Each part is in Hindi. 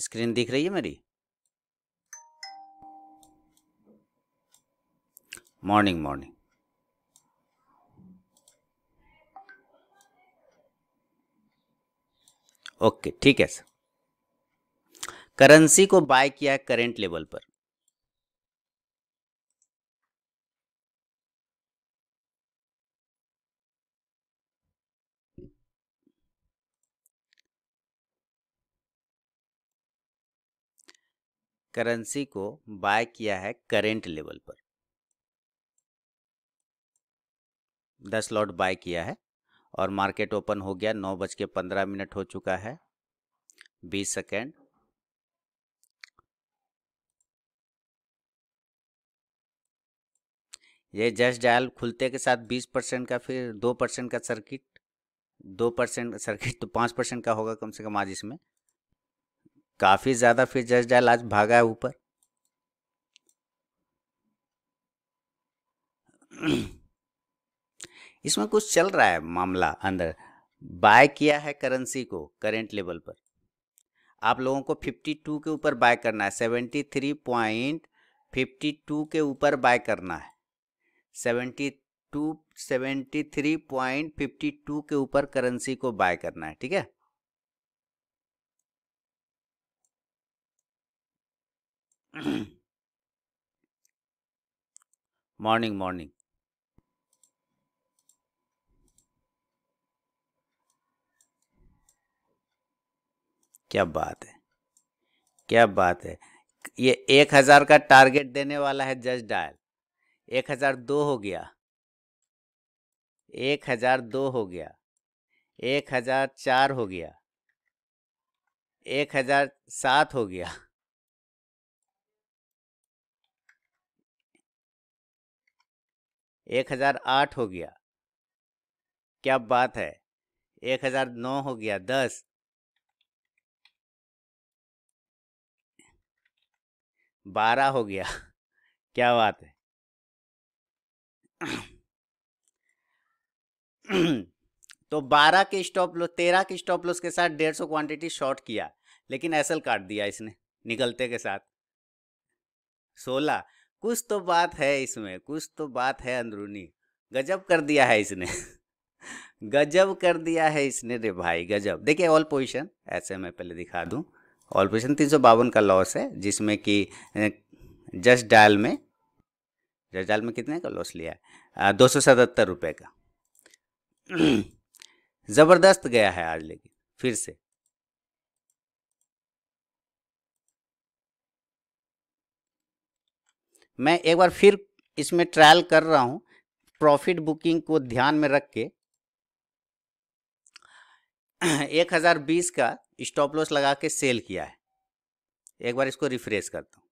स्क्रीन दिख रही है मेरी मॉर्निंग मॉर्निंग ओके ठीक है सर करेंसी को बाय किया है करेंट लेवल पर करेंसी को बाय किया है करेंट लेवल पर दस लॉट बाय किया है और मार्केट ओपन हो गया नौ बज के पंद्रह मिनट हो चुका है बीस सेकेंड ये जस्ट डायल खुलते के साथ बीस परसेंट का फिर दो परसेंट का सर्किट दो परसेंट सर्किट तो पाँच परसेंट का होगा कम से कम आज इसमें काफ़ी ज़्यादा फिर जस्ट डायल आज भागा है ऊपर इसमें कुछ चल रहा है मामला अंदर बाय किया है करेंसी को करेंट लेवल पर आप लोगों को 52 के ऊपर बाय करना है 73.52 के ऊपर बाय करना है 72 73.52 के ऊपर करेंसी को बाय करना है ठीक है मॉर्निंग मॉर्निंग क्या बात है क्या बात है ये एक हजार का टारगेट देने वाला है जज डायल एक हजार दो हो गया एक हजार दो हो गया एक हजार चार हो गया एक हजार सात हो गया एक हजार आठ हो गया क्या बात है एक हजार नौ हो गया दस बारह हो गया क्या बात है तो बारह के स्टॉप लॉस तेरह के स्टॉप लॉस के साथ डेढ़ सौ क्वांटिटी शॉर्ट किया लेकिन एसल काट दिया इसने निकलते के साथ सोलह कुछ तो बात है इसमें कुछ तो बात है अंदरूनी गजब कर दिया है इसने गजब कर दिया है इसने रे भाई गजब देखिए ऑल पोजिशन ऐसे मैं पहले दिखा दूँ ऑल पोजिशन तीन सौ बावन का लॉस है जिसमें कि जस्ट डायल में जस्ट डायल में कितने का लॉस लिया है दो सौ सतहत्तर रुपये का ज़बरदस्त गया है आज लेकिन फिर से मैं एक बार फिर इसमें ट्रायल कर रहा हूँ प्रॉफिट बुकिंग को ध्यान में रख के 1020 का स्टॉप लॉस लगा के सेल किया है एक बार इसको रिफ्रेश करता हूँ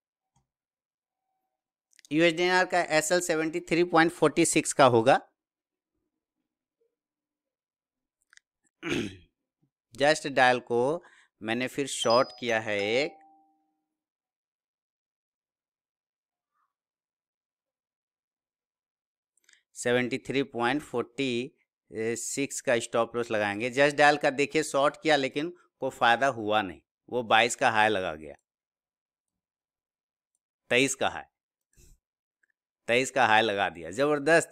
यूएसडीआर का S L seventy three point forty six का होगा जस्ट डायल को मैंने फिर शॉर्ट किया है एक seventy three point forty six का स्टॉप लॉस लगाएंगे जस्ट डायल का देखिए शॉर्ट किया लेकिन कोई फ़ायदा हुआ नहीं वो बाईस का हाई लगा गया तेईस का हाई तेईस का हाई लगा दिया ज़बरदस्त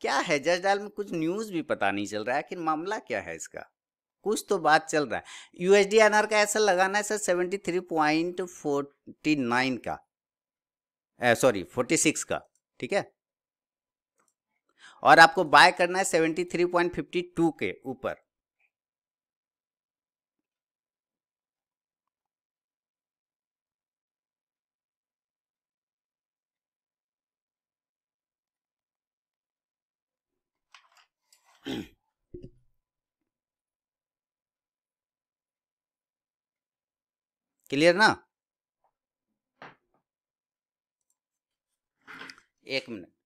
क्या है जस्ट डायल में कुछ न्यूज़ भी पता नहीं चल रहा है कि मामला क्या है इसका कुछ तो बात चल रहा है यूएसडी एनआर का ऐसा लगाना है sir seventy three point forty nine का सॉरी फोर्टी सिक्स का ठीक है और आपको बाय करना है seventy three point fifty two के ऊपर क्लियर ना एक मिनट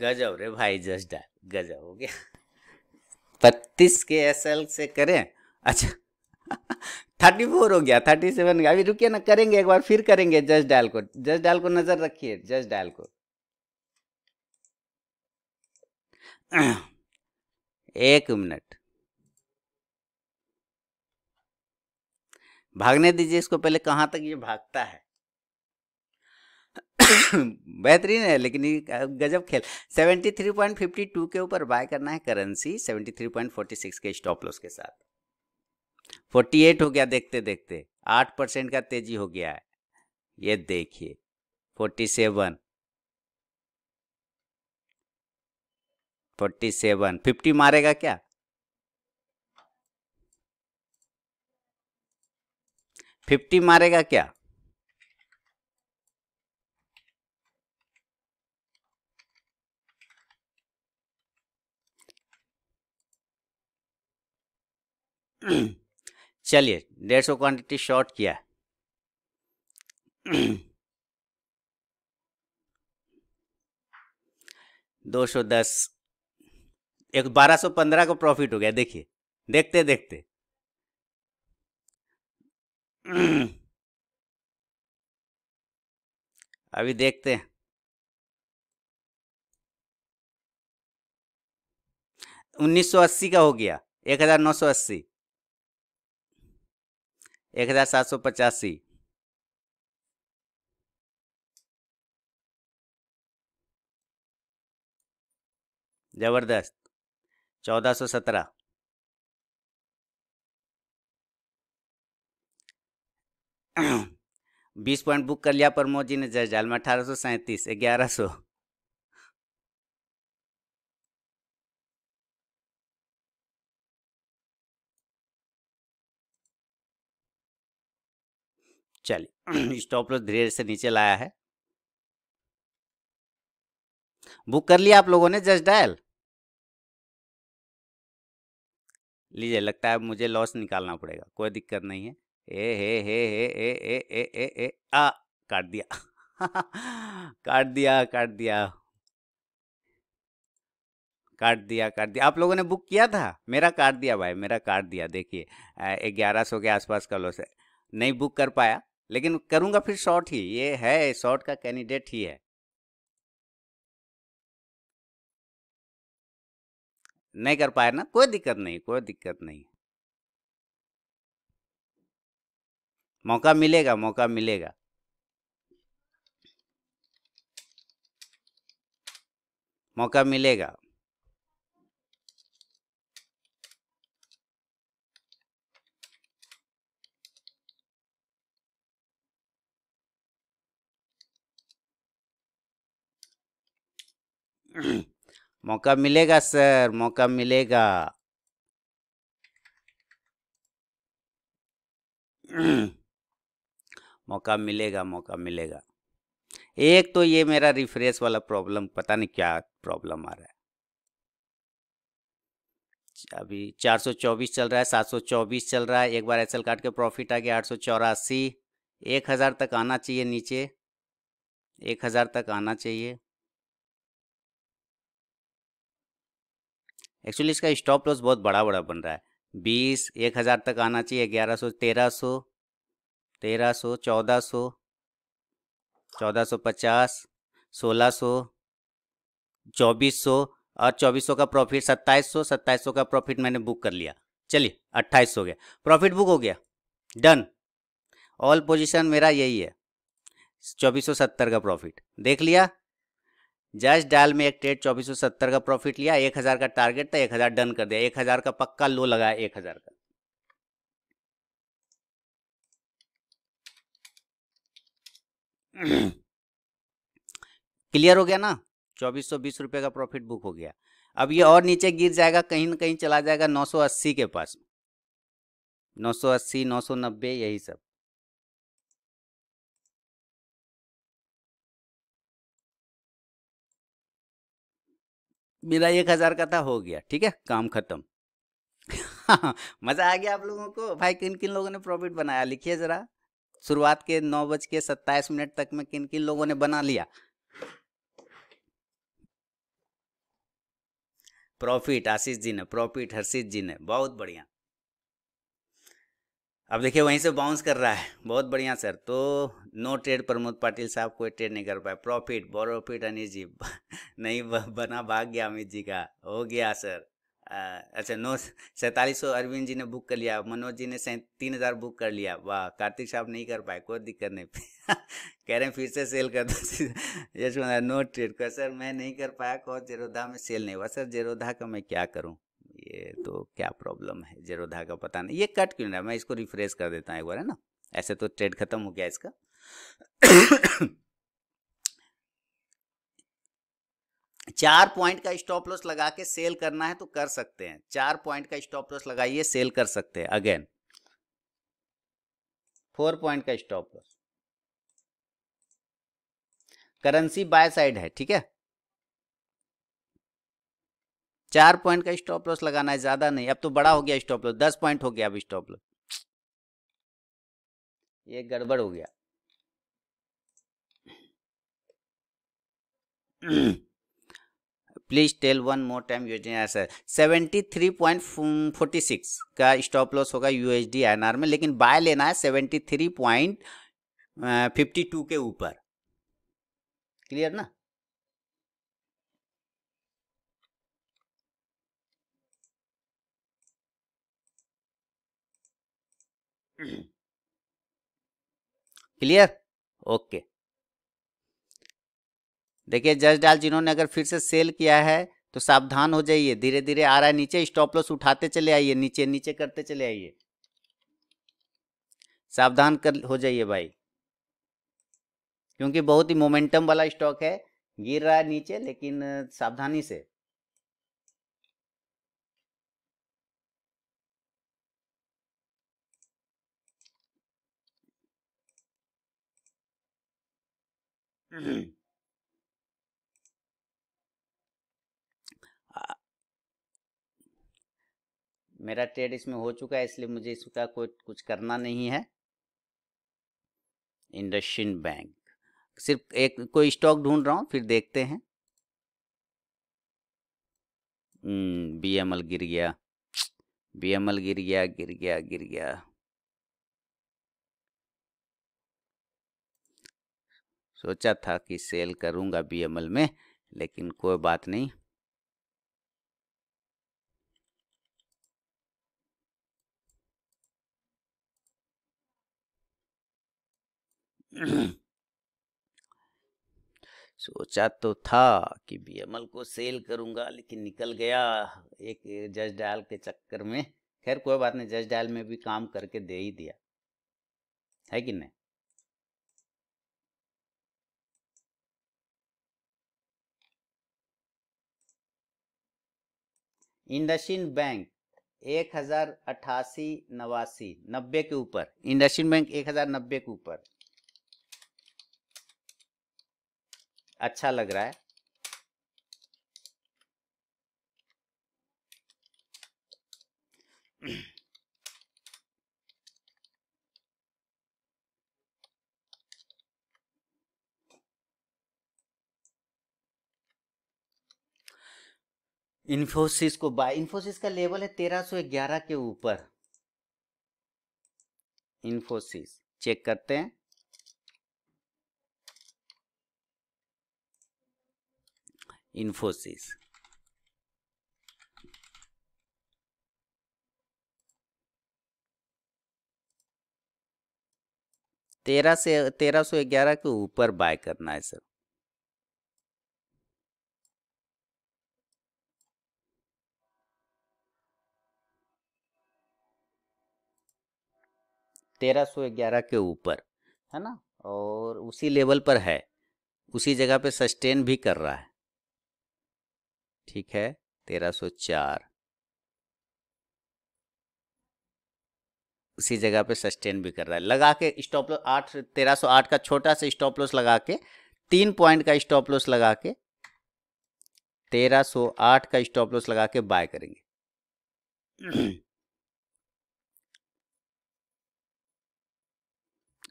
गजब रे भाई जस्ट डाल गजब हो गया बत्तीस के एस एल से करें अच्छा थर्टी फोर हो गया थर्टी सेवन अभी रुकिए ना करेंगे एक बार फिर करेंगे जस्ट डायल को जस्ट डायल को नजर रखिए जस्ट डायल को एक मिनट भागने दीजिए इसको पहले कहां तक ये भागता है बेहतरीन है लेकिन गजब खेल 73.52 के ऊपर बाय करना है करेंसी 73.46 के स्टॉप लॉस के साथ 48 हो गया देखते देखते 8 परसेंट का तेजी हो गया है ये देखिए 47 47 फिफ्टी मारेगा क्या फिफ्टी मारेगा क्या चलिए डेढ़ सौ क्वान्टिटी शॉर्ट किया दो सौ दस एक बारह सौ पंद्रह का प्रॉफिट हो गया देखिए देखते देखते अभी देखते हैं उन्नीस सौ अस्सी का हो गया एक हजार नौ सौ अस्सी एक हज़ार सात सौ पचासी जबरदस्त चौदह सौ सत्रह बीस पॉइंट बुक कर लिया प्रमोद जी ने जयजाल में अठारह सौ सैंतीस ग्यारह सौ चलिए स्टॉप लॉस धीरे से नीचे लाया है बुक कर लिया आप लोगों ने जस्ट डायल लीजिए लगता है मुझे लॉस निकालना पड़ेगा कोई दिक्कत नहीं है ए हे हे हे ए ए ए ए ए आ काट दिया काट दिया काट दिया काट दिया काट दिया आप लोगों ने बुक किया था मेरा काट दिया भाई मेरा काट दिया देखिए ग्यारह सौ के आसपास का लॉस है नहीं बुक कर पाया लेकिन करूंगा फिर शॉर्ट ही ये है शॉर्ट का कैंडिडेट ही है नहीं कर पाया ना कोई दिक्कत नहीं कोई दिक्कत नहीं मौका मिलेगा मौका मिलेगा मौका मिलेगा मौका मिलेगा सर मौका मिलेगा मौका मिलेगा मौका मिलेगा एक तो ये मेरा रिफ्रेश वाला प्रॉब्लम पता नहीं क्या प्रॉब्लम आ रहा है अभी 424 चल रहा है 724 चल रहा है एक बार एसएल काट के प्रॉफिट आ गया आठ सौ चौरासी एक हज़ार तक आना चाहिए नीचे एक हज़ार तक आना चाहिए एक्चुअली इसका स्टॉप लॉस बहुत बड़ा बड़ा बन रहा है बीस एक हज़ार तक आना चाहिए ग्यारह सौ तेरह सौ तेरह सौ चौदह सौ चौदह सौ पचास सोलह सौ चौबीस सौ और चौबीस सौ का प्रॉफिट सत्ताईस सौ सत्ताईस सौ का प्रॉफिट मैंने बुक कर लिया चलिए अट्ठाईस हो गया प्रॉफिट बुक हो गया डन ऑल पोजिशन मेरा यही है चौबीस सौ सत्तर का प्रॉफिट देख लिया जस्ट डायल में एक ट्रेड चौबीस सौ सत्तर का प्रॉफिट लिया एक हजार का टारगेट था एक हजार डन कर दिया एक हजार का पक्का लो लगाया एक हजार का क्लियर हो गया ना चौबीस सौ बीस रुपए का प्रॉफिट बुक हो गया अब ये और नीचे गिर जाएगा कहीं ना कहीं चला जाएगा नौ सौ अस्सी के पास नौ सौ अस्सी नौ सौ नब्बे यही सब मेरा एक हज़ार का था हो गया ठीक है काम ख़त्म मज़ा आ गया आप लोगों को भाई किन किन लोगों ने प्रॉफिट बनाया लिखिए ज़रा शुरुआत के नौ बज के सत्ताईस मिनट तक में किन किन लोगों ने बना लिया प्रॉफिट आशीष जी ने प्रॉफिट हर्षित जी ने बहुत बढ़िया अब देखिए वहीं से बाउंस कर रहा है बहुत बढ़िया सर तो नो ट्रेड प्रमोद पाटिल साहब कोई ट्रेड नहीं कर पाए प्रॉफिट बोरोफिट अनिल जी नहीं बना भाग गया अमित जी का हो गया सर आ, अच्छा नौ सैंतालीस सौ अरविंद जी ने बुक कर लिया मनोज जी ने तीन हज़ार बुक कर लिया वाह कार्तिक साहब नहीं कर पाए कोई दिक्कत नहीं कह रहे हैं फिर से सेल कर दो यशवंत नो ट्रेड का सर मैं नहीं कर पाया कौन जेरोधा में सेल नहीं हुआ सर जेरोधा का मैं क्या करूँ ये तो क्या प्रॉब्लम है जेरोधा का पता नहीं ये कट क्यों ना मैं इसको रिफ्रेश कर देता हूँ एक बार है ना ऐसे तो ट्रेड खत्म हो गया इसका चार पॉइंट का स्टॉप लॉस लगा के सेल करना है तो कर सकते हैं चार पॉइंट का स्टॉप लॉस लगाइए सेल कर सकते हैं अगेन फोर पॉइंट का stop loss currency buy side है ठीक है चार पॉइंट का स्टॉप लॉस लगाना है ज्यादा नहीं अब तो बड़ा हो गया स्टॉप लॉस दस पॉइंट हो गया अब स्टॉप लॉस ये गड़बड़ हो गया please tell one more time Yojana sir seventy three point forty six का स्टॉप लॉस होगा यूएसडी एनआर में लेकिन बाय लेना है seventy three point fifty two के ऊपर क्लियर ना क्लियर mm. ओके देखिए जज डाल जिन्होंने अगर फिर से सेल किया है तो सावधान हो जाइए धीरे धीरे आ रहा है नीचे स्टॉप लॉस उठाते चले आइए नीचे नीचे करते चले आइए सावधान कर हो जाइए भाई क्योंकि बहुत ही मोमेंटम वाला स्टॉक है गिर रहा है नीचे लेकिन सावधानी से Mm-hmm. मेरा ट्रेड इसमें हो चुका है इसलिए मुझे इसका कोई कुछ करना नहीं है इंडस्ट्रिन बैंक सिर्फ एक कोई स्टॉक ढूंढ रहा हूं फिर देखते हैं बी एम एल गिर गया बी एम एल गिर गया गिर गया गिर गया सोचा था कि सेल करूंगा बीएमएल में लेकिन कोई बात नहीं सोचा तो था कि बीएमएल को सेल करूंगा लेकिन निकल गया एक जज डायल के चक्कर में खैर कोई बात नहीं जज डायल में भी काम करके दे ही दिया है कि नहीं इंडसिन बैंक एक हजार अट्ठासी नवासी नब्बे के ऊपर इंडसिन बैंक एक हजार नब्बे के ऊपर अच्छा लग रहा है इन्फोसिस को बाय इन्फोसिस का लेवल है तेरह ग्यारह के ऊपर इन्फोसिस चेक करते हैं इन्फोसिस तेरह से तेरह सौ ग्यारह के ऊपर बाय करना है सर 1311 के ऊपर है ना और उसी लेवल पर है उसी जगह पे सस्टेन भी कर रहा है ठीक है 1304 उसी जगह पे सस्टेन भी कर रहा है लगा के स्टॉप लॉस आठ तेरह सौ आठ का छोटा सा स्टॉप लॉस लगा के तीन पॉइंट का स्टॉप लॉस लगा के तेरह सौ आठ का स्टॉप लॉस लगा के बाय करेंगे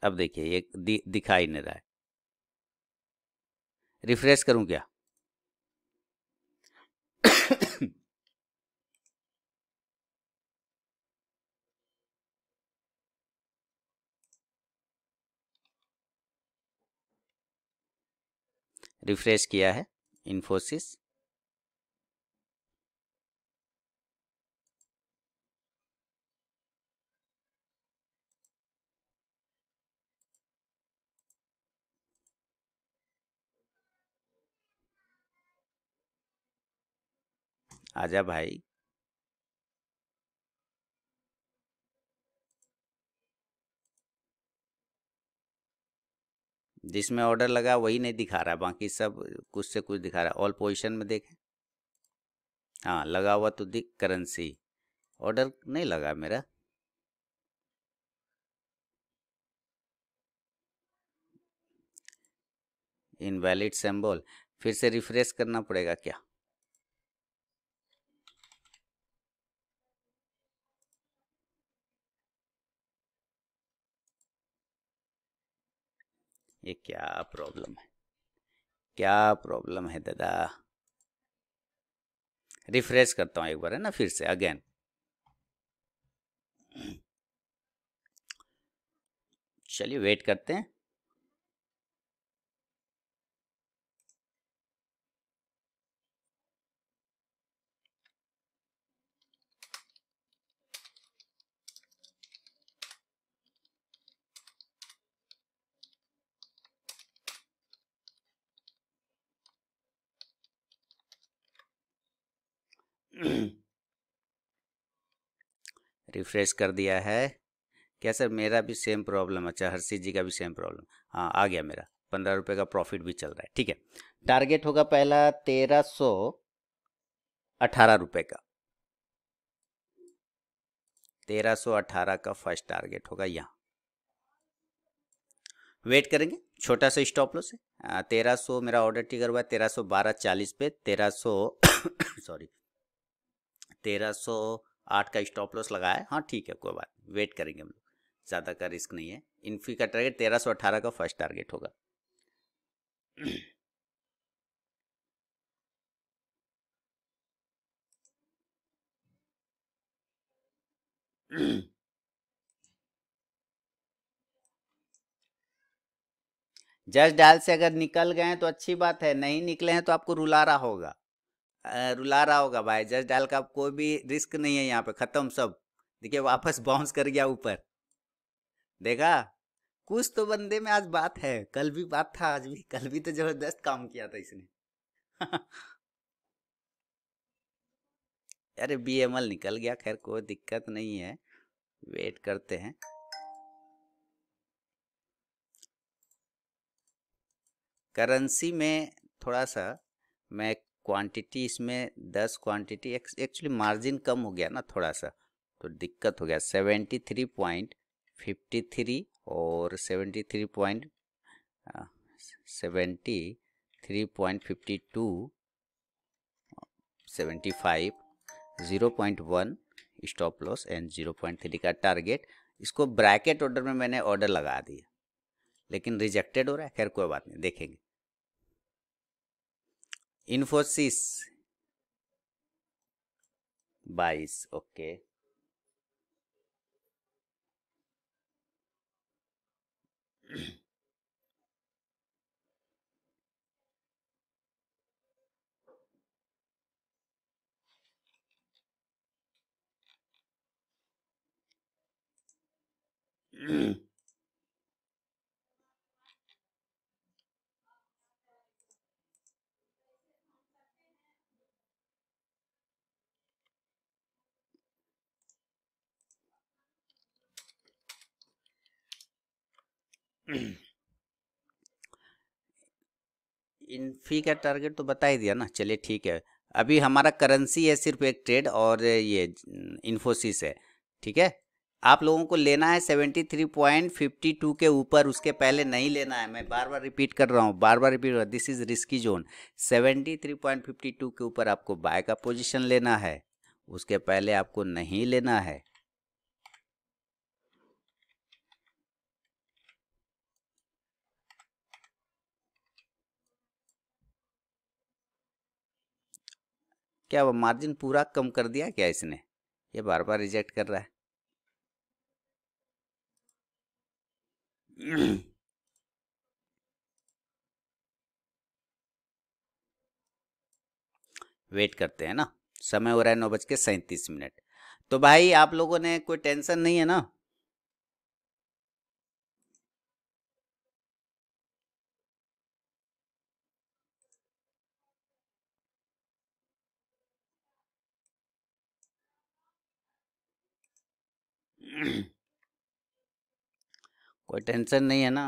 अब देखिए ये दि, दिखाई नहीं रहा है रिफ्रेश करूं क्या रिफ्रेश किया है इन्फोसिस आजा भाई जिसमें ऑर्डर लगा वही नहीं दिखा रहा बाकी सब कुछ से कुछ दिखा रहा ऑल पोजीशन में देखें हाँ लगा हुआ तो दिख करेंसी ऑर्डर नहीं लगा मेरा इनवैलिड सिंबल फिर से रिफ्रेश करना पड़ेगा क्या ये क्या प्रॉब्लम है क्या प्रॉब्लम है दादा रिफ्रेश करता हूं एक बार है ना फिर से अगेन चलिए वेट करते हैं रिफ्रेश कर दिया है क्या सर मेरा भी सेम प्रॉब्लम अच्छा हर्षित जी का भी सेम प्रॉब्लम हाँ आ गया मेरा पंद्रह रुपये का प्रॉफिट भी चल रहा है ठीक है टारगेट होगा पहला तेरह सौ अठारह रुपये का तेरह सौ अठारह का फर्स्ट टारगेट होगा यहाँ वेट करेंगे छोटा सा स्टॉप लो से तेरह सौ मेरा ऑर्डर टिकर हुआ है तेरह सौ बारह चालीस पे तेरह सौ सॉरी तेरह सौ आठ का स्टॉप लॉस लगाया है हाँ ठीक है कोई बात वेट करेंगे हम लोग ज़्यादा का रिस्क नहीं है इन्फी का टारगेट तेरह सौ अट्ठारह का फर्स्ट टारगेट होगा जस्ट डायल से अगर निकल गए तो अच्छी बात है नहीं निकले हैं तो आपको रुला रहा होगा रुला रहा होगा भाई जस्ट डायल का कोई भी रिस्क नहीं है यहाँ पे खत्म सब देखिए वापस बाउंस कर गया ऊपर देखा कुछ तो बंदे में आज बात है कल भी बात था आज भी कल भी तो जबरदस्त काम किया था इसने अरे बी एम एल निकल गया खैर कोई दिक्कत नहीं है वेट करते हैं करेंसी में थोड़ा सा मैं क्वांटिटी इसमें दस क्वांटिटी एक्चुअली मार्जिन कम हो गया ना थोड़ा सा तो दिक्कत हो गया seventy three point fifty three और seventy three point seventy three point fifty two seventy five zero point one stop loss and zero point three का टारगेट इसको ब्रैकेट ऑर्डर में मैंने ऑर्डर लगा दिया लेकिन रिजेक्टेड हो रहा है खैर कोई बात नहीं देखेंगे Infosys 22 okay mm इन फी का टारगेट तो बता ही दिया ना चलिए ठीक है अभी हमारा करेंसी है सिर्फ एक ट्रेड और ये इन्फोसिस है ठीक है आप लोगों को लेना है seventy three point fifty two के ऊपर उसके पहले नहीं लेना है मैं बार बार रिपीट कर रहा हूँ बार बार रिपीट कर रहा हूँ this is risky zone seventy three point fifty two के ऊपर आपको बाय का पोजीशन लेना है उसके पहले आपको नहीं लेना है क्या वो मार्जिन पूरा कम कर दिया क्या इसने ये बार बार रिजेक्ट कर रहा है वेट करते हैं ना समय हो रहा है नौ बज के सैंतीस मिनट तो भाई आप लोगों ने कोई टेंशन नहीं है ना कोई टेंशन नहीं है ना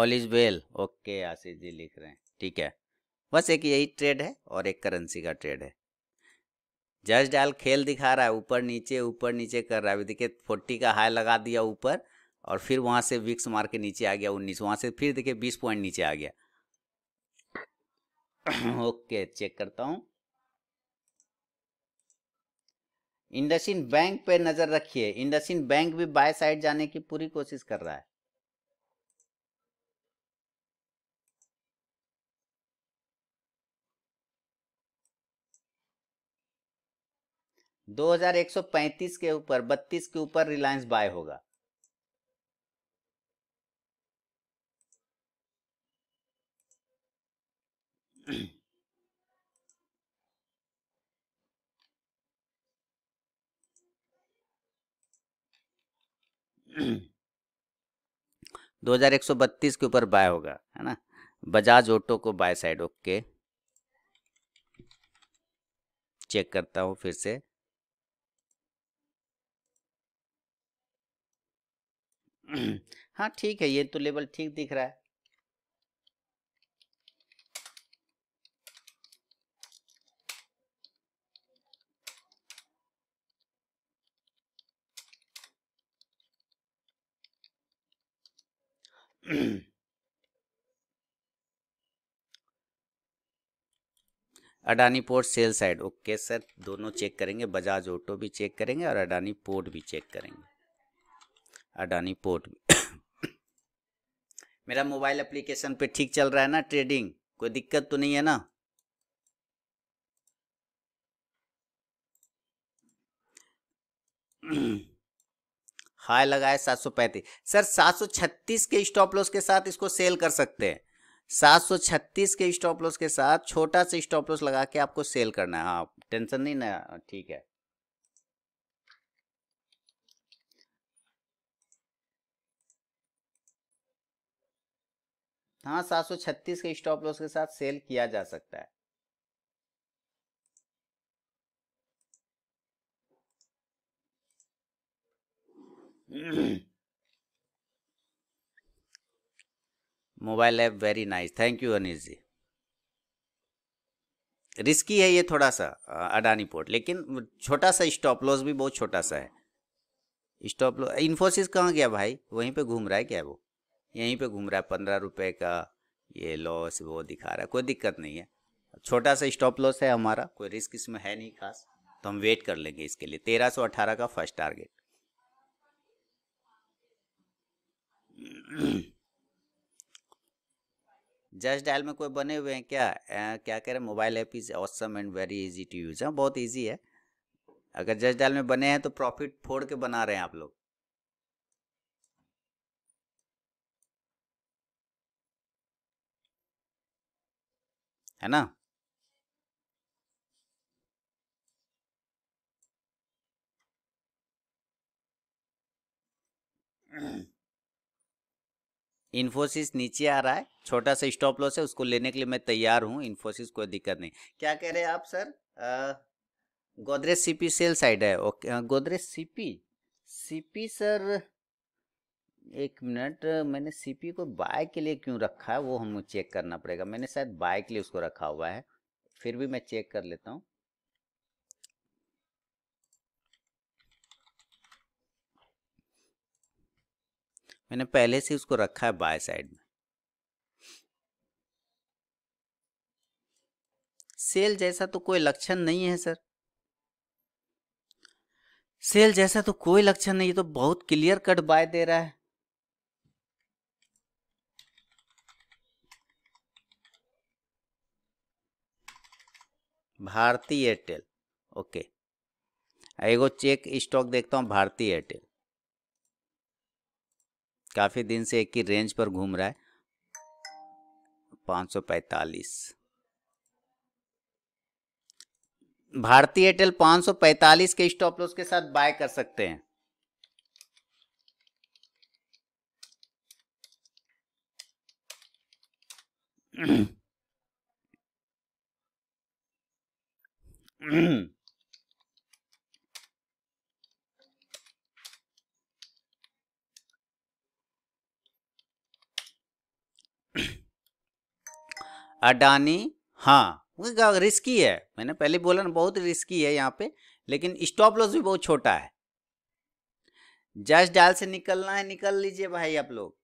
all is well okay Ashish ji लिख रहे हैं ठीक है बस एक यही ट्रेड है और एक करेंसी का ट्रेड है जस्ट डायल खेल दिखा रहा है ऊपर नीचे ऊपर नीचे कर रहा है अभी देखिए फोर्टी का हाई लगा दिया ऊपर और फिर वहाँ से विक्स मार के नीचे आ गया उन्नीस वहाँ से फिर देखिए बीस पॉइंट नीचे आ गया ओके चेक करता हूँ इंडसिन बैंक पे नज़र रखिए इंडसिन बैंक भी बाय साइड जाने की पूरी कोशिश कर रहा है 2135 के ऊपर 32 के ऊपर रिलायंस बाय होगा दो हजार एक सौ बत्तीस के ऊपर बाय होगा है ना बजाज ऑटो को बाय साइड ओके चेक करता हूं फिर से हाँ ठीक है ये तो लेवल ठीक दिख रहा है Adani port sell side okay sir दोनों चेक करेंगे बजाज ऑटो भी चेक करेंगे और अडानी पोर्ट भी चेक करेंगे अडानी पोर्ट मेरा मोबाइल एप्लीकेशन पे ठीक चल रहा है ना ट्रेडिंग कोई दिक्कत तो नहीं है ना हाई लगाए सात सौ पैंतीस सर सात सौ छत्तीस के स्टॉप लॉस के साथ इसको सेल कर सकते हैं सात सौ छत्तीस के स्टॉप लॉस के साथ छोटा सा स्टॉप लॉस लगा के आपको सेल करना है हाँ टेंशन नहीं ना ठीक है हाँ छत्तीस के स्टॉप लॉस के साथ सेल किया जा सकता है mobile app very nice thank you Anish ji risky है ये थोड़ा सा अडानी पोर्ट लेकिन छोटा सा स्टॉप लॉस भी बहुत छोटा सा है स्टॉप लॉस इन्फोसिस कहाँ गया भाई वहीं पे घूम रहा है क्या वो यहीं पे घूम रहा है पंद्रह रुपये का ये लॉस वो दिखा रहा है कोई दिक्कत नहीं है छोटा सा स्टॉप लॉस है हमारा कोई रिस्क इसमें है नहीं खास तो हम वेट कर लेंगे इसके लिए तेरह सौ अठारह का फर्स्ट टारगेट जस्ट डायल में कोई बने हुए हैं क्या आ, क्या कह रहे हैं mobile app is awesome and very easy to use है बहुत इजी है अगर जस्ट डायल में बने हैं तो प्रॉफिट फोड़ के बना रहे हैं आप लोग है ना इन्फोसिस नीचे आ रहा है छोटा सा स्टॉप लॉस है उसको लेने के लिए मैं तैयार हूं इन्फोसिस कोई दिक्कत नहीं क्या कह रहे हैं आप sir Godrej CP sell side है okay Godrej CP CP sir एक मिनट मैंने सीपी को बाय के लिए क्यों रखा है वो हमें चेक करना पड़ेगा मैंने शायद बाय के लिए उसको रखा हुआ है फिर भी मैं चेक कर लेता हूँ मैंने पहले से उसको रखा है बाय साइड में सेल जैसा तो कोई लक्षण नहीं है सर सेल जैसा तो कोई लक्षण नहीं है तो बहुत क्लियर कट बाय दे रहा है भारती एयरटेल ओके एगो चेक स्टॉक देखता हूँ भारती एयरटेल काफ़ी दिन से एक ही रेंज पर घूम रहा है 545 भारती एयरटेल 545 के स्टॉप लॉस के साथ बाय कर सकते हैं अडानी हाँ रिस्की है मैंने पहले बोला ना बहुत रिस्की है यहाँ पे लेकिन स्टॉप लॉस भी बहुत छोटा है जस्ट डाल से निकलना है निकल लीजिए भाई आप लोग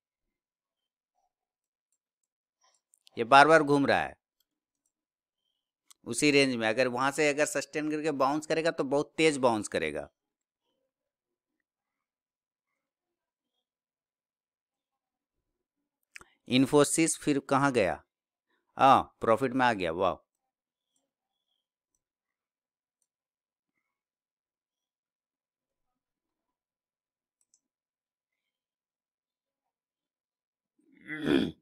ये बार बार घूम रहा है उसी रेंज में अगर वहां से अगर सस्टेन करके बाउंस करेगा तो बहुत तेज बाउंस करेगा इन्फोसिस फिर कहाँ गया हाँ प्रॉफिट में आ गया वाह mm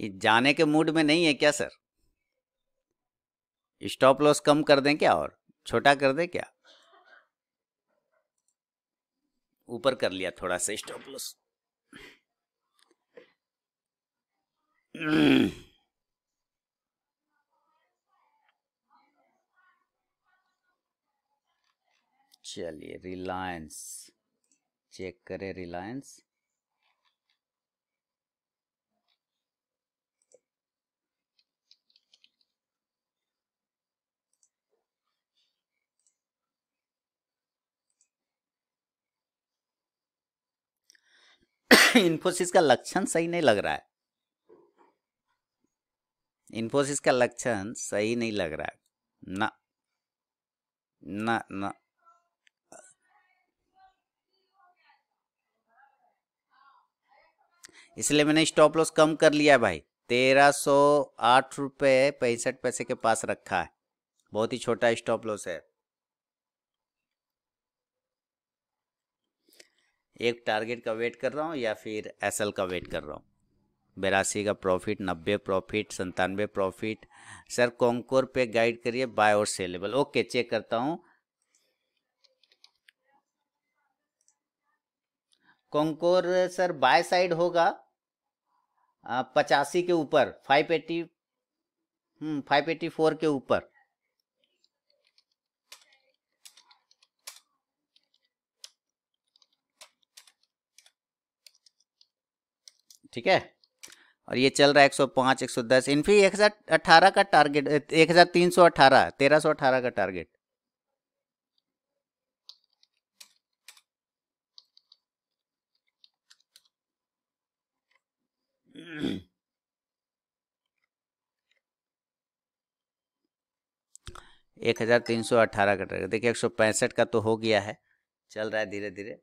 ये जाने के मूड में नहीं है क्या सर स्टॉप लॉस कम कर दें क्या और छोटा कर दें क्या ऊपर कर लिया थोड़ा सा स्टॉप लॉस चलिए रिलायंस चेक करें रिलायंस इन्फोसिस का लक्षण सही नहीं लग रहा है इन्फोसिस का लक्षण सही नहीं लग रहा है ना ना ना इसलिए मैंने स्टॉप लॉस कम कर लिया भाई तेरह सौ आठ रुपये पैंसठ पैसे के पास रखा है बहुत ही छोटा स्टॉप लॉस है एक टारगेट का वेट कर रहा हूँ या फिर एस का वेट कर रहा हूँ बेरासी का प्रॉफिट नब्बे प्रॉफिट संतानवे प्रॉफिट सर कॉन्कोर पे गाइड करिए बाय और सेलेबल ओके चेक करता हूँ कॉन्कोर सर बाय साइड होगा पचासी के ऊपर five eighty five eighty four के ऊपर ठीक है और ये चल रहा है 105 110 इनफी 1018 का टारगेट 1318 1318 का टारगेट एक हजार तीन सौ अट्ठारह का टारगेट देखिए एक सौ पैंसठ का तो हो गया है चल रहा है धीरे धीरे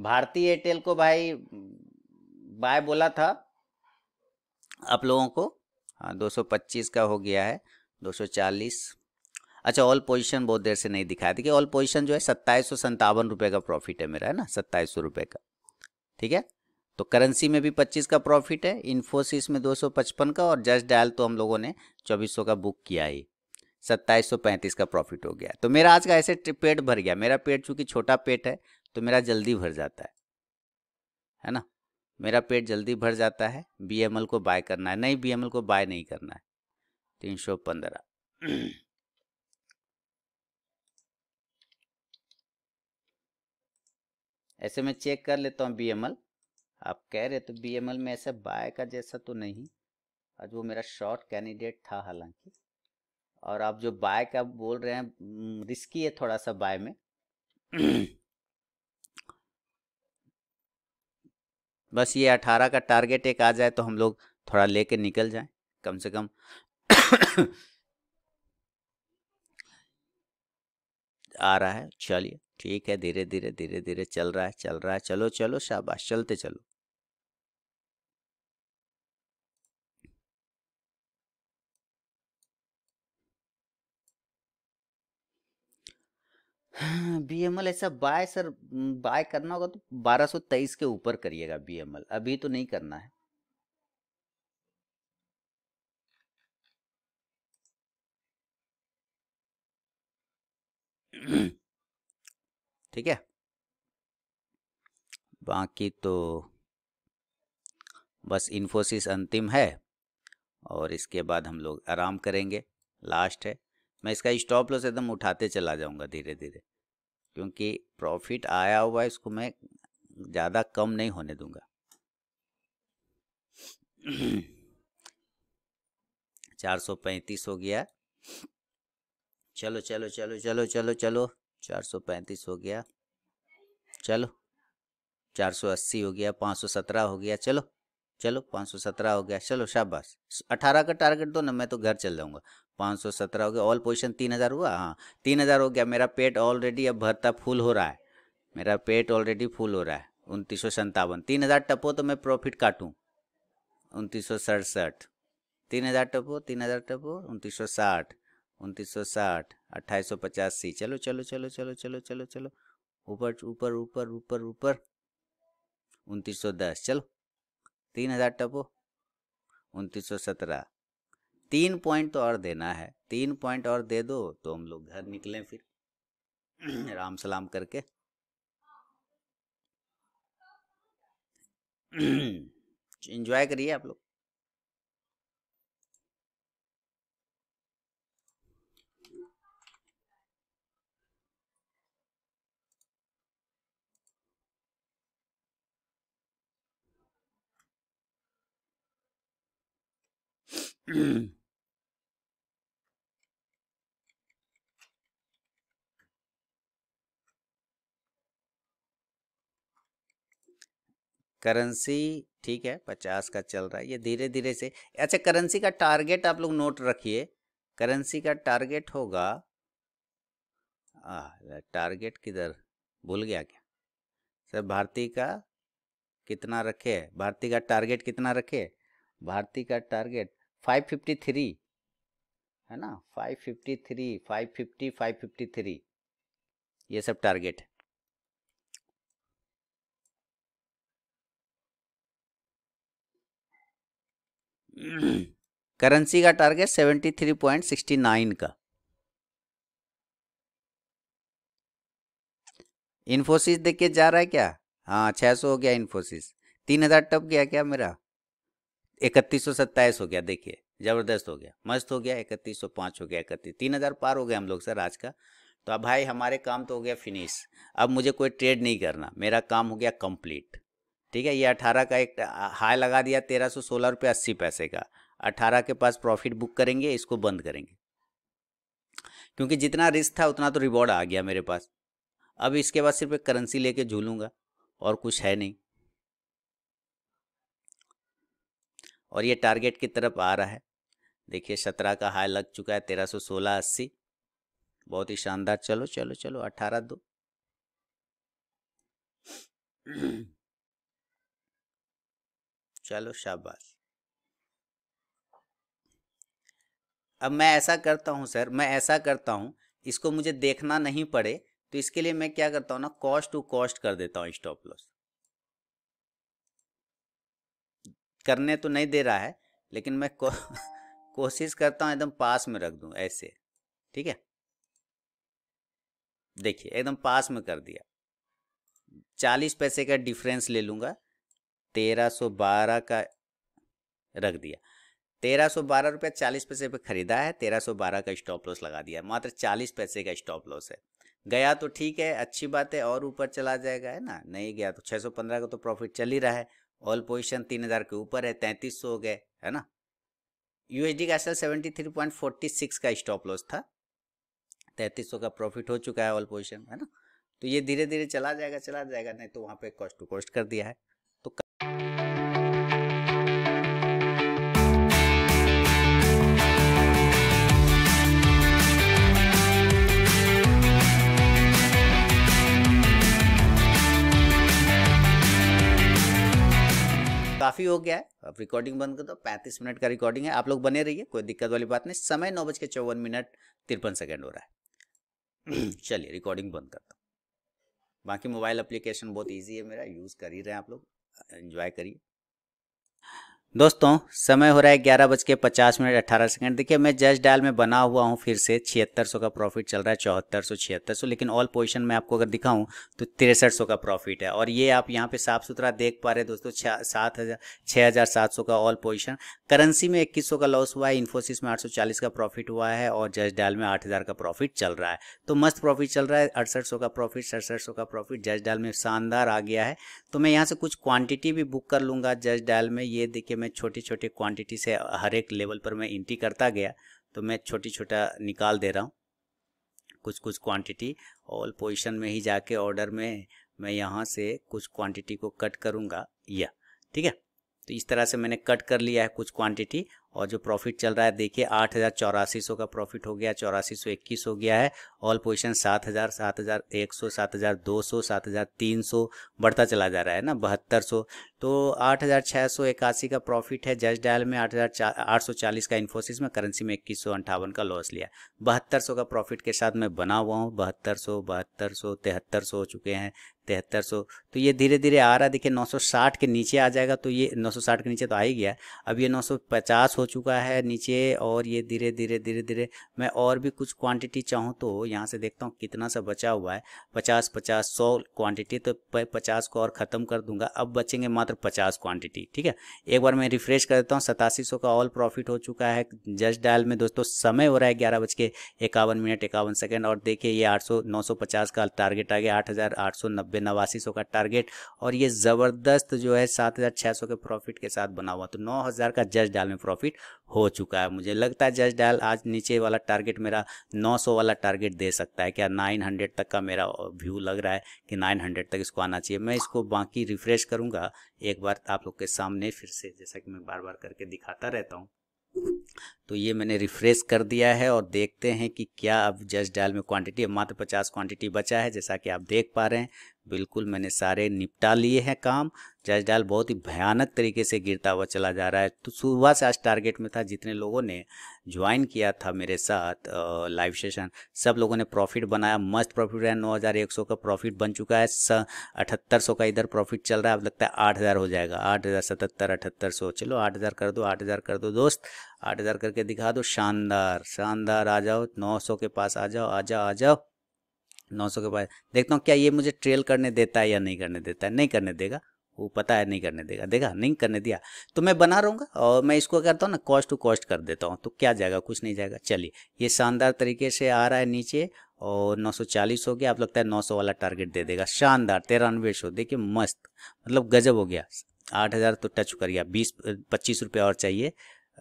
भारतीय एयरटेल को भाई बाय बोला था आप लोगों को हाँ 225 का हो गया है 240 अच्छा ऑल पोजीशन बहुत देर से नहीं दिखाया देखिए ऑल पोजीशन जो है सत्ताईस सौ संतावन रुपये का प्रॉफिट है मेरा है ना सत्ताईस सौ रुपये का ठीक है तो करेंसी में भी 25 का प्रॉफिट है इन्फोसिस में 255 का और जस्ट डायल तो हम लोगों ने 2400 का बुक किया ही सत्ताईस सौ पैंतीस का प्रॉफिट हो गया तो मेरा आज का ऐसे पेट भर गया मेरा पेट चूंकि छोटा पेट है तो मेरा जल्दी भर जाता है है ना मेरा पेट जल्दी भर जाता है बी को बाय करना है नहीं बी को बाय नहीं करना है तीन सौ पंद्रह ऐसे में चेक कर लेता हूँ बी आप कह रहे तो बी में ऐसा बाय का जैसा तो नहीं आज वो मेरा शॉर्ट कैंडिडेट था हालांकि और आप जो बाय का बोल रहे हैं रिस्की है थोड़ा सा बाय में बस ये अठारह का टारगेट एक आ जाए तो हम लोग थोड़ा लेके निकल जाए कम से कम आ रहा है चलिए ठीक है धीरे धीरे धीरे धीरे चल रहा है चल रहा है चलो चलो शाबाश चलते चलो बी एम एल ऐसा बाय सर बाय करना होगा तो 1223 के ऊपर करिएगा बी एम एल अभी तो नहीं करना है ठीक है बाकी तो बस इन्फोसिस अंतिम है और इसके बाद हम लोग आराम करेंगे लास्ट है मैं इसका स्टॉप लॉस एकदम उठाते चला जाऊंगा धीरे धीरे क्योंकि प्रॉफिट आया हुआ है इसको मैं ज़्यादा कम नहीं होने दूंगा चार सौ पैंतीस हो गया चलो चलो चलो चलो चलो चलो चार सौ पैंतीस हो गया चलो चार सौ अस्सी हो गया पाँच सौ सत्रह हो गया चलो चलो पाँच सौ सत्रह हो गया चलो शाबाश अठारह का टारगेट दो ना मैं तो घर चल जाऊंगा पाँच सौ सत्रह हो गया ऑल पोजिशन तीन हज़ार हुआ हाँ तीन हज़ार हो गया मेरा पेट ऑलरेडी अब भरता फुल हो रहा है मेरा पेट ऑलरेडी फुल हो रहा है उनतीस सौ सन्तावन तीन हज़ार टपो तो मैं प्रॉफिट काटूँ उनतीस सौ सड़सठ तीन हज़ार टपो तीन हज़ार टपो उनतीस सौ साठ उनतीस सौ साठ अट्ठाईस सौ पचासी चलो चलो चलो चलो चलो चलो चलो ऊपर ऊपर ऊपर ऊपर ऊपर उनतीस सौ दस चलो तीन हज़ार टपो उनतीस सौ सत्रह तीन पॉइंट तो और देना है तीन पॉइंट और दे दो तो हम लोग घर निकलें फिर राम सलाम करके इंजॉय करिए आप लोग हम्म करेंसी ठीक है पचास का चल रहा है ये धीरे धीरे से अच्छा करेंसी का टारगेट आप लोग नोट रखिए करेंसी का टारगेट होगा आ टारगेट किधर भूल गया क्या सर भारती का कितना रखे भारती का टारगेट कितना रखे भारती का टारगेट 553 है ना 553 550 553 ये सब टारगेट है करेंसी का target seventy three point sixty nine का इन्फोसिस देख के जा रहा है क्या हाँ छह सौ हो गया इन्फोसिस तीन हज़ार टप गया क्या मेरा इकतीस सौ सत्ताईस हो गया देखिए ज़बरदस्त हो गया मस्त हो गया इकतीस सौ पांच हो गया इकतीस तीन हज़ार पार हो गया हम लोग सर आज का तो अब भाई हमारे काम तो हो गया फिनिश अब मुझे कोई ट्रेड नहीं करना मेरा काम हो गया कंप्लीट ठीक है ये अठारह का एक हाई लगा दिया तेरह सौ सोलह रुपये अस्सी पैसे का अठारह के पास प्रॉफिट बुक करेंगे इसको बंद करेंगे क्योंकि जितना रिस्क था उतना तो रिवॉर्ड आ गया मेरे पास अब इसके बाद सिर्फ एक करेंसी लेके झूलूंगा और कुछ है नहीं और ये टारगेट की तरफ आ रहा है देखिए सत्रह का हाई लग चुका है तेरह सौ सोलह अस्सी बहुत ही शानदार चलो चलो चलो अठारह दो चलो शाबाश अब मैं ऐसा करता हूँ सर मैं ऐसा करता हूँ इसको मुझे देखना नहीं पड़े तो इसके लिए मैं क्या करता हूँ ना कॉस्ट टू कॉस्ट कर देता हूँ स्टॉप लॉस करने तो नहीं दे रहा है लेकिन मैं को, कोशिश करता हूँ एकदम पास में रख दूँ ऐसे ठीक है देखिए एकदम पास में कर दिया चालीस पैसे का डिफरेंस ले लूँगा 1312 का रख दिया तेरह सौ बारह रुपये चालीस पैसे पर खरीदा है तेरह सौ बारह का स्टॉप लॉस लगा दिया मात्र चालीस पैसे का स्टॉप लॉस है गया तो ठीक है अच्छी बात है और ऊपर चला जाएगा है ना नहीं गया तो छः सौ पंद्रह का तो प्रॉफिट चल ही रहा है ऑल पोजिशन तीन हज़ार के ऊपर है तैंतीस सौ हो गए है ना यूएसडी का असल seventy three point forty six का स्टॉप लॉस था तैंतीस सौ का प्रॉफिट हो चुका है ऑल पोजिशन है ना तो ये धीरे धीरे चला जाएगा चला जाएगा नहीं तो वहाँ पे कॉस्ट टू कॉस्ट कर दिया है काफ़ी हो गया है अब रिकॉर्डिंग बंद कर दो पैंतीस मिनट का रिकॉर्डिंग है आप लोग बने रहिए कोई दिक्कत वाली बात नहीं समय नौ बज के चौवन मिनट तिरपन सेकेंड हो रहा है चलिए रिकॉर्डिंग बंद कर दो बाकी मोबाइल एप्लीकेशन बहुत ईजी है मेरा यूज़ कर ही रहे हैं आप लोग इन्जॉय करिए दोस्तों समय हो रहा है ग्यारह बज के पचास मिनट अट्ठारह सेकंड देखिए मैं जस्ट डायल में बना हुआ हूँ फिर से छिहत्तर सौ का प्रॉफिट चल रहा है चौहत्तर सौ छिहत्तर सौ लेकिन ऑल पोजीशन में आपको अगर दिखाऊं तो तिरसठ सौ का प्रॉफिट है और ये आप यहाँ पे साफ सुथरा देख पा रहे हैं दोस्तों सात हज़ार छः हज़ार सात सौ का ऑल पोजिशन करेंसी में इक्कीस सौ का लॉस हुआ है इन्फोसिस में आठ सौ चालीस का प्रॉफिट हुआ है और जस्ट डायल में आठ हज़ार का प्रॉफिट चल रहा है तो मस्त प्रॉफिट चल रहा है अड़सठ सौ का प्रॉफिट सड़सठ सौ का प्रॉफिट जस्ट डायल में शानदार आ गया है तो मैं यहाँ से कुछ क्वान्टिटी भी बुक कर लूँगा जस्ट डायल में ये देखिए मैं छोटी छोटी क्वांटिटी से हर एक लेवल पर मैं इंटी करता गया तो मैं छोटी छोटा निकाल दे रहा हूँ कुछ कुछ क्वांटिटी ऑल पोजिशन में ही जाके ऑर्डर में मैं यहाँ से कुछ क्वांटिटी को कट करूँगा या ठीक है तो इस तरह से मैंने कट कर लिया है कुछ क्वांटिटी और जो प्रॉफिट चल रहा है देखिए आठ हज़ार चौरासी सौ का प्रॉफिट हो गया चौरासी सौ इक्कीस हो गया है ऑल पोजिशन सात हज़ार सात हज़ार एक सौ सात हज़ार दो सौ सात हज़ार तीन सौ बढ़ता चला जा रहा है ना बहत्तर सौ तो आठ हज़ार छः सौ इक्यासी का प्रॉफिट है जस्ट डायल में आठ हज़ार आठ सौ चालीस का इन्फोसिस में करेंसी में इक्कीस सौ अंठावन का लॉस लिया बहत्तर सौ का प्रॉफिट के साथ मैं बना हुआ हूँ बहत्तर सौ बहत्तर सौ तिहत्तर सौ हो चुके हैं तिहत्तर सौ तो ये धीरे धीरे आ रहा है देखिए 960 के नीचे आ जाएगा तो ये 960 के नीचे तो आ ही गया अब ये 950 हो चुका है नीचे और ये धीरे धीरे धीरे धीरे मैं और भी कुछ क्वांटिटी चाहूँ तो यहाँ से देखता हूँ कितना सा बचा हुआ है पचास पचास सौ क्वान्टिटी तो पचास को और ख़त्म कर दूंगा अब बचेंगे मात्र पचास क्वान्टिटी ठीक है एक बार मैं रिफ्रेश कर देता हूँ सतासी का ऑल प्रॉफिट हो चुका है जस्ट डायल में दोस्तों समय हो रहा है ग्यारह बज के इक्यावन मिनट इक्यावन सेकेंड और देखिए ये आठ सौ नौ सौ पचास का टारगेट आ गया आठ हज़ार आठ सौ नब्बे नब्बे नवासी सौ का टारगेट और ये ज़बरदस्त जो है सात हज़ार छः सौ के प्रॉफिट के साथ बना हुआ तो नौ हज़ार का जस्ट डाल में प्रॉफिट हो चुका है मुझे लगता है जस्ट डाल आज नीचे वाला टारगेट मेरा नौ सौ वाला टारगेट दे सकता है क्या नाइन हंड्रेड तक का मेरा व्यू लग रहा है कि नाइन हंड्रेड तक इसको आना चाहिए मैं इसको बाकी रिफ्रेश करूंगा एक बार आप लोग के सामने फिर से जैसा कि मैं बार बार करके दिखाता रहता हूँ तो ये मैंने रिफ्रेश कर दिया है और देखते हैं कि क्या अब जस्ट डायल में क्वांटिटी अब मात्र पचास क्वांटिटी बचा है जैसा कि आप देख पा रहे हैं बिल्कुल मैंने सारे निपटा लिए हैं काम जस्ट डायल बहुत ही भयानक तरीके से गिरता हुआ चला जा रहा है तो सुबह से आज टारगेट में था जितने लोगों ने ज्वाइन किया था मेरे साथ लाइव सेशन सब लोगों ने प्रॉफिट बनाया मस्त प्रॉफिट है नौ हज़ार एक सौ का प्रॉफिट बन चुका है अठहत्तर सौ का इधर प्रॉफिट चल रहा है अब लगता है आठ हज़ार हो जाएगा आठ हज़ार सतहत्तर अठहत्तर सौ चलो आठ हज़ार कर दो आठ हज़ार कर दो दोस्त आठ हज़ार कर करके दिखा दो शानदार शानदार आ जाओ 900 के पास आ जाओ आ जाओ आ जाओ 900 के पास देखता हूँ क्या ये मुझे ट्रेल करने देता है या नहीं करने देता है नहीं करने देगा वो पता है नहीं करने देगा देखा नहीं करने दिया तो मैं बना रहूँगा और मैं इसको करता हूँ ना कॉस्ट टू कॉस्ट कर देता हूँ तो क्या जाएगा कुछ नहीं जाएगा चलिए ये शानदार तरीके से आ रहा है नीचे और 940 हो गया आप लगता है 900 वाला टारगेट दे देगा शानदार तिरानवे सौ देखिए मस्त मतलब गजब हो गया 8000 तो टच कर गया बीस पच्चीस रुपये और चाहिए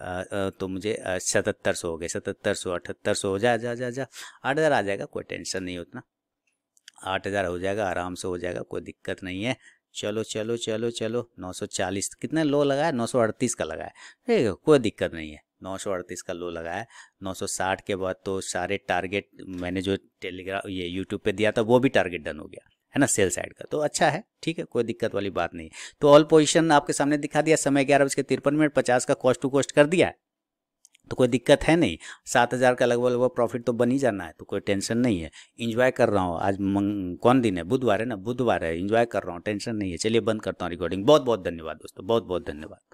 तो मुझे सतहत्तर सौ हो गए सतहत्तर सौ अठहत्तर सौ हो जाए जा जा जा आठ हज़ार आ जाएगा कोई टेंशन नहीं उतना आठ हज़ार हो जाएगा आराम से हो जाएगा कोई दिक्कत नहीं है चलो चलो चलो चलो नौ सौ चालीस कितना लो लगाया नौ सौ अड़तीस का लगाया ठीक है कोई दिक्कत नहीं है नौ सौ अड़तीस का लो लगाया नौ सौ साठ के बाद तो सारे टारगेट मैंने जो टेलीग्राम ये यूट्यूब पे दिया था वो भी टारगेट डन हो गया है ना सेल साइड का तो अच्छा है ठीक है कोई दिक्कत वाली बात नहीं तो ऑल पोजिशन आपके सामने दिखा दिया समय ग्यारह बज के तिरपन मिनट पचास का कॉस्ट टू कॉस्ट कर दिया तो कोई दिक्कत है नहीं सात हज़ार का लगभग लगभग प्रॉफिट तो बन ही जाना है तो कोई टेंशन नहीं है इंजॉय कर रहा हूँ आज मंग, कौन दिन है बुधवार है ना बुधवार है इंजॉय कर रहा हूँ टेंशन नहीं है चलिए बंद करता हूँ रिकॉर्डिंग बहुत बहुत धन्यवाद दोस्तों बहुत बहुत धन्यवाद